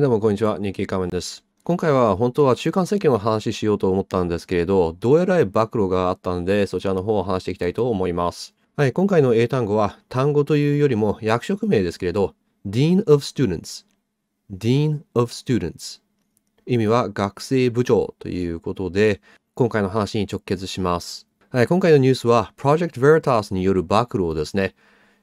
どうもこんにちは、日経仮面です。今回は本当は中間選挙の話しようと思ったんですけれど、どうやらい暴露があったので、そちらの方を話していきたいと思います。はい、今回の英単語は、単語というよりも役職名ですけれど、Dean of Students。Dean of Students。意味は学生部長ということで、今回の話に直結します。はい、今回のニュースは、Project Veritas による暴露ですね。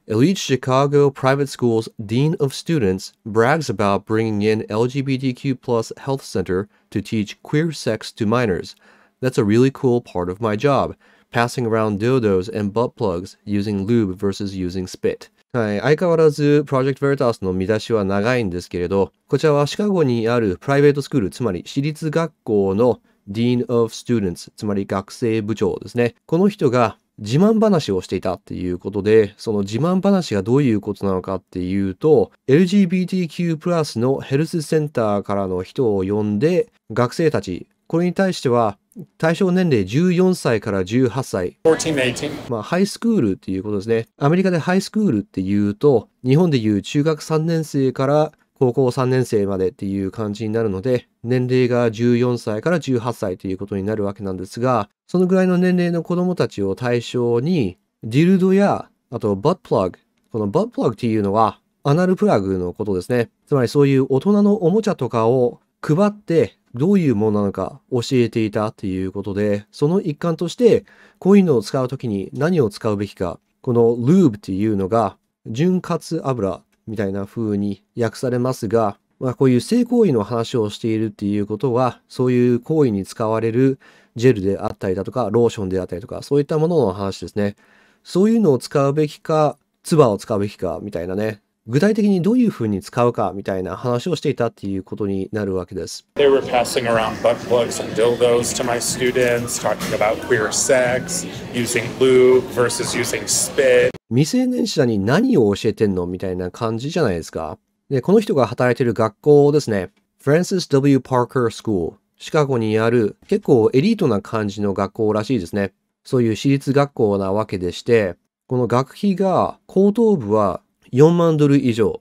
Elite Chicago Private School's Dean of Students brags about bringing in LGBTQ plus health center to teach queer sex to minors. That's a really cool part of my job, passing around dildos and butt plugs using lube versus using spit. はい、相変わらずプロジェクト・ヴェルタスの見出しは長いんですけれど、こちらはシカゴにあるプライベートスクール、つまり私立学校の Dean of Students、つまり学生部長ですね。この人が自慢話をしていたっていうことで、その自慢話がどういうことなのかっていうと、LGBTQ+, のヘルスセンターからの人を呼んで、学生たち、これに対しては、対象年齢14歳から18歳。14, まあ、ハイスクールっていうことですね。アメリカでハイスクールっていうと、日本でいう中学3年生から高校3年生までっていう感じになるので、年齢が14歳から18歳ということになるわけなんですが、そのぐらいの年齢の子供たちを対象に、ディルドや、あとバップラグ。このバップラグっていうのは、アナルプラグのことですね。つまりそういう大人のおもちゃとかを配って、どういうものなのか教えていたっていうことで、その一環として、こういうのを使うときに何を使うべきか、このルーブっていうのが、潤滑油みたいな風に訳されますが、まあ、こういう性行為の話をしているっていうことは、そういう行為に使われるジェルであったりだとか、ローションであったりとか、そういったものの話ですね。そういうのを使うべきか、唾を使うべきか、みたいなね、具体的にどういうふうに使うかみたいな話をしていたっていうことになるわけです。They were passing around butt plugs and dildos to my students, talking about queer sex, using lube versus using spit. 未成年者に何を教えてんのみたいな感じじゃないですか。で、この人が働いてる学校ですね。Francis W. Parker School。シカゴにある結構エリートな感じの学校らしいですね。そういう私立学校なわけでして、この学費が高等部は4万ドル以上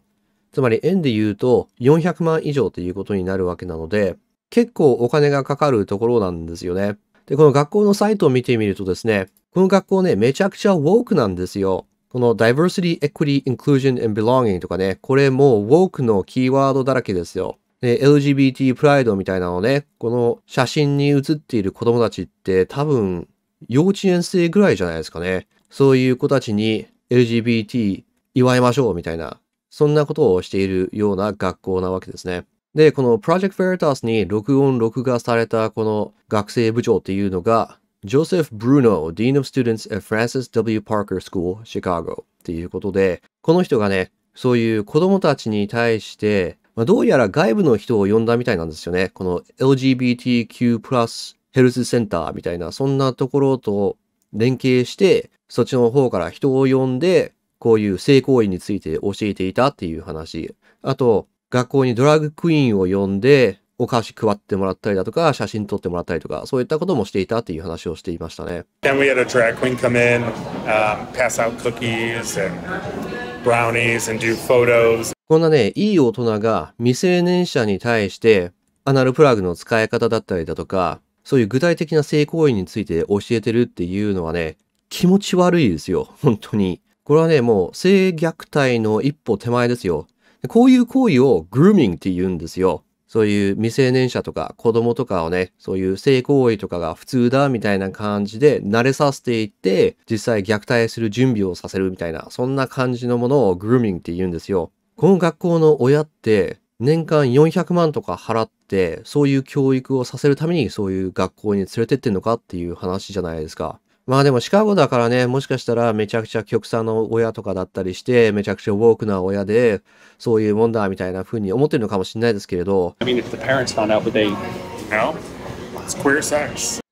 つまり円で言うと400万以上ということになるわけなので結構お金がかかるところなんですよね。で、この学校のサイトを見てみるとですね、この学校ね、めちゃくちゃウォークなんですよ。この Diversity, Equity, Inclusion and Belonging とかね、これもウォークのキーワードだらけですよ。LGBT プライドみたいなのね、この写真に写っている子供たちって多分幼稚園生ぐらいじゃないですかね。そういう子たちに LGBT 祝いましょうみたいな、そんなことをしているような学校なわけですね。で、この Project Veritas に録音録画されたこの学生部長っていうのが、Joseph Bruno, Dean of Students at Francis W. Parker School, Chicago っていうことで、この人がね、そういう子供たちに対して、まあ、どうやら外部の人を呼んだみたいなんですよね。この LGBTQ プラスヘルスセンターみたいな、そんなところと連携して、そっちの方から人を呼んで、こういう性行為について教えていたっていう話。あと、学校にドラッグクイーンを呼んで、お菓子配ってもらったりだとか、写真撮ってもらったりとか、そういったこともしていたっていう話をしていましたね。Then we had a drag queen come in,、um, pass out cookies and brownies and do photos. こんなね、いい大人が未成年者に対して、アナルプラグの使い方だったりだとか、そういう具体的な性行為について教えてるっていうのはね、気持ち悪いですよ、本当に。これはね、もう性虐待の一歩手前ですよ。こういう行為をグルーミングって言うんですよ。そういう未成年者とか子供とかをね、そういう性行為とかが普通だみたいな感じで慣れさせていって、実際虐待する準備をさせるみたいな、そんな感じのものをグルーミングって言うんですよ。この学校の親って、年間400万とか払って、そういう教育をさせるためにそういう学校に連れてってんのかっていう話じゃないですか。まあでもシカゴだからね、もしかしたらめちゃくちゃ極左の親とかだったりして、めちゃくちゃウォークな親で、そういうもんだみたいな風に思ってるのかもしれないですけれど。I mean, out, they... no?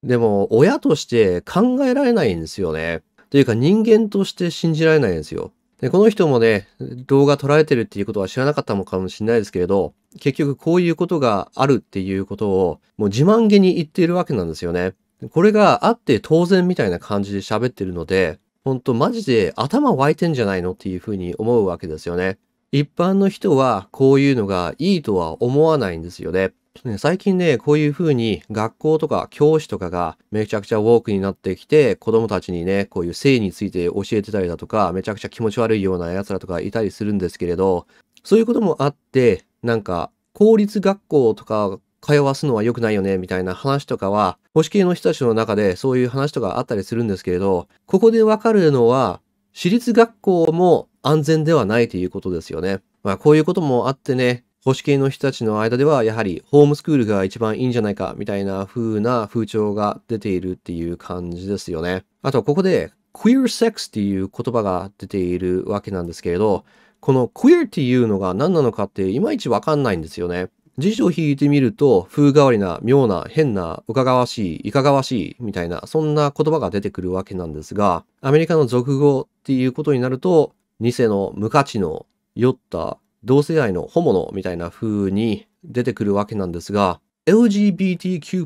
でも、親として考えられないんですよね。というか人間として信じられないんですよ。でこの人もね、動画撮られてるっていうことは知らなかったのかもしれないですけれど、結局こういうことがあるっていうことを、もう自慢げに言っているわけなんですよね。これがあって当然みたいな感じで喋ってるので、ほんとマジで頭湧いてんじゃないのっていうふうに思うわけですよね。一般の人はこういうのがいいとは思わないんですよね。最近ね、こういうふうに学校とか教師とかがめちゃくちゃウォークになってきて、子供たちにね、こういう性について教えてたりだとか、めちゃくちゃ気持ち悪いような奴らとかいたりするんですけれど、そういうこともあって、なんか、公立学校とか通わすのは良くないよね、みたいな話とかは、保守系の人たちの中でそういう話とかあったりするんですけれど、ここでわかるのは、私立学校も安全ではないということですよね。まあこういうこともあってね、保守系の人たちの間ではやはりホームスクールが一番いいんじゃないかみたいな風な風潮が出ているっていう感じですよね。あとここで queer sex っていう言葉が出ているわけなんですけれど、この queer っていうのが何なのかっていまいちわかんないんですよね。辞書を引いてみると、風変わりな、妙な、変な、うかがわしい、いかがわしい、みたいな、そんな言葉が出てくるわけなんですが、アメリカの俗語っていうことになると、偽の、無価値の、酔った、同性愛の、ホモの、みたいな風に出てくるわけなんですが、LGBTQ+,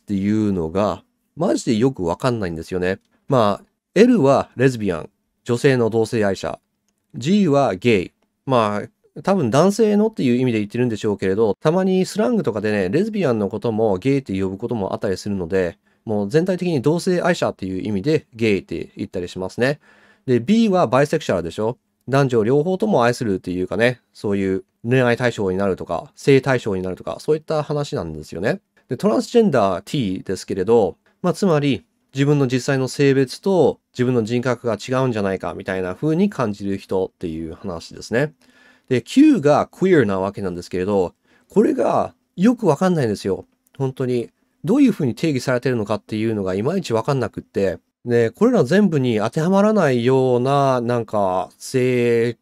っていうのが、マジでよくわかんないんですよね。まあ、L はレズビアン、女性の同性愛者、G はゲイ、まあ、多分男性のっていう意味で言ってるんでしょうけれど、たまにスラングとかでね、レズビアンのこともゲイって呼ぶこともあったりするので、もう全体的に同性愛者っていう意味でゲイって言ったりしますね。で、B はバイセクシャルでしょ男女両方とも愛するっていうかね、そういう恋愛対象になるとか、性対象になるとか、そういった話なんですよね。で、トランスジェンダー T ですけれど、まあ、つまり、自分の実際の性別と自分の人格が違うんじゃないかみたいな風に感じる人っていう話ですね。で、Q が queer なわけなんですけれど、これがよくわかんないんですよ。本当に。どういうふうに定義されてるのかっていうのがいまいちわかんなくって、で、これら全部に当てはまらないような、なんか、性、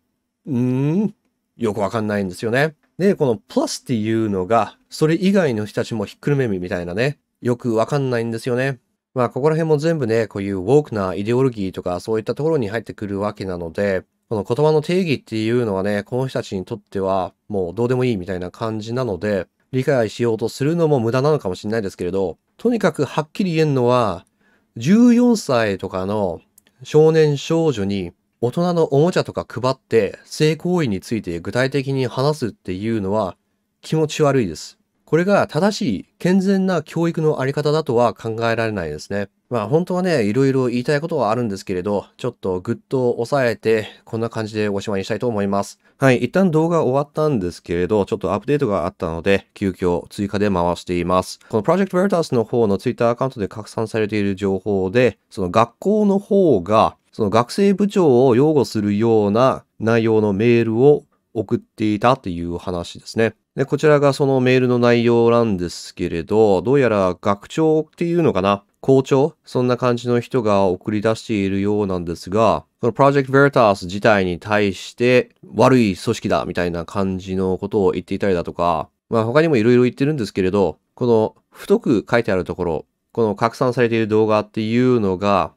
んよくわかんないんですよね。で、この l u スっていうのが、それ以外の人たちもひっくるめみみたいなね、よくわかんないんですよね。まあ、ここら辺も全部ね、こういうウォークなイデオロギーとかそういったところに入ってくるわけなので、この言葉の定義っていうのはね、この人たちにとってはもうどうでもいいみたいな感じなので、理解しようとするのも無駄なのかもしれないですけれど、とにかくはっきり言えるのは、14歳とかの少年少女に大人のおもちゃとか配って性行為について具体的に話すっていうのは気持ち悪いです。これが正しい健全な教育のあり方だとは考えられないですね。まあ本当はね、いろいろ言いたいことはあるんですけれど、ちょっとぐっと抑えて、こんな感じでおしまいにしたいと思います。はい、一旦動画終わったんですけれど、ちょっとアップデートがあったので、急遽追加で回しています。この Project Veritas の方の Twitter アカウントで拡散されている情報で、その学校の方が、その学生部長を擁護するような内容のメールを送っていたっていう話ですね。で、こちらがそのメールの内容なんですけれど、どうやら学長っていうのかな校長そんな感じの人が送り出しているようなんですが、このプロジェクト・ t v e r ス自体に対して悪い組織だみたいな感じのことを言っていたりだとか、まあ他にもいろいろ言ってるんですけれど、この太く書いてあるところ、この拡散されている動画っていうのが、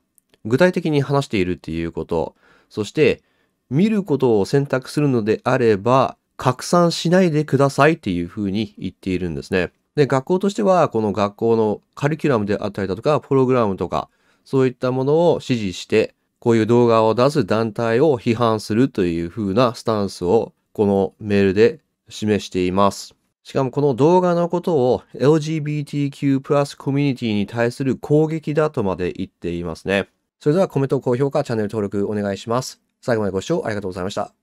具体的に話しているっていうこと、そして見ることを選択するのであれば、拡散しないでくださいっていうふうに言っているんですね。で、学校としては、この学校のカリキュラムであったりだとか、プログラムとか、そういったものを支持して、こういう動画を出す団体を批判するというふうなスタンスを、このメールで示しています。しかもこの動画のことを LGBTQ コミュニティに対する攻撃だとまで言っていますね。それではコメント、高評価、チャンネル登録お願いします。最後までご視聴ありがとうございました。